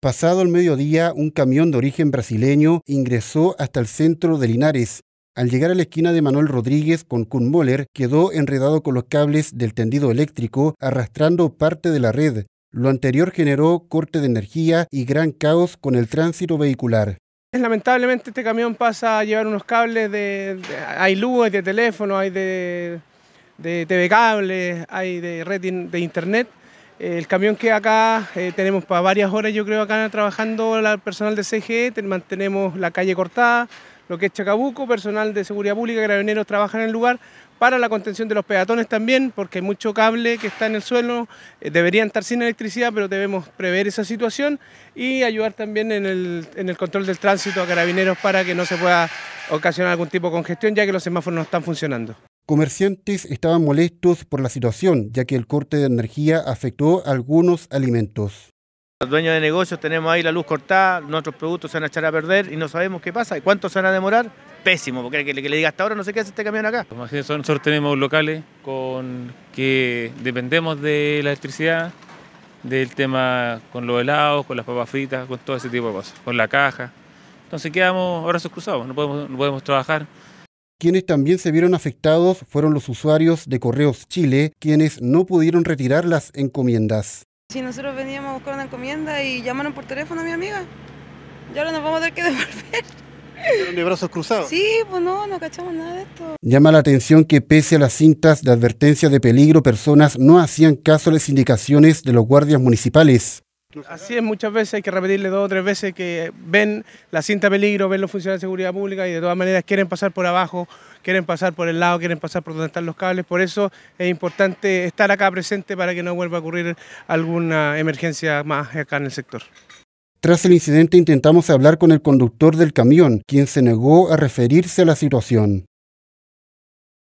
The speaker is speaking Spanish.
Pasado el mediodía, un camión de origen brasileño ingresó hasta el centro de Linares. Al llegar a la esquina de Manuel Rodríguez con Kun quedó enredado con los cables del tendido eléctrico, arrastrando parte de la red. Lo anterior generó corte de energía y gran caos con el tránsito vehicular. Lamentablemente este camión pasa a llevar unos cables de... hay luz, de teléfono, hay de, de TV cables, hay de red de internet el camión que acá eh, tenemos para varias horas, yo creo, acá trabajando el personal de CGE, mantenemos la calle cortada, lo que es Chacabuco, personal de seguridad pública, carabineros trabajan en el lugar para la contención de los peatones también, porque hay mucho cable que está en el suelo, eh, deberían estar sin electricidad, pero debemos prever esa situación y ayudar también en el control del tránsito a carabineros para que no se pueda ocasionar algún tipo de congestión, ya que los semáforos no están funcionando. Comerciantes estaban molestos por la situación, ya que el corte de energía afectó algunos alimentos. Los dueños de negocios tenemos ahí la luz cortada, nuestros productos se van a echar a perder y no sabemos qué pasa. cuánto se van a demorar? Pésimo, porque el que, le diga hasta ahora no sé qué hace este camión acá. nosotros tenemos locales con que dependemos de la electricidad, del tema con los helados, con las papas fritas, con todo ese tipo de cosas, con la caja. Entonces quedamos ahora cruzados, no podemos, no podemos trabajar. Quienes también se vieron afectados fueron los usuarios de Correos Chile, quienes no pudieron retirar las encomiendas. Si nosotros veníamos a buscar una encomienda y llamaron por teléfono a mi amiga, ya ahora nos vamos a tener que devolver. de brazos cruzados. Sí, pues no, no cachamos nada de esto. Llama la atención que pese a las cintas de advertencia de peligro, personas no hacían caso a las indicaciones de los guardias municipales. Así es, muchas veces hay que repetirle dos o tres veces que ven la cinta peligro, ven los funcionarios de seguridad pública y de todas maneras quieren pasar por abajo, quieren pasar por el lado, quieren pasar por donde están los cables. Por eso es importante estar acá presente para que no vuelva a ocurrir alguna emergencia más acá en el sector. Tras el incidente intentamos hablar con el conductor del camión, quien se negó a referirse a la situación.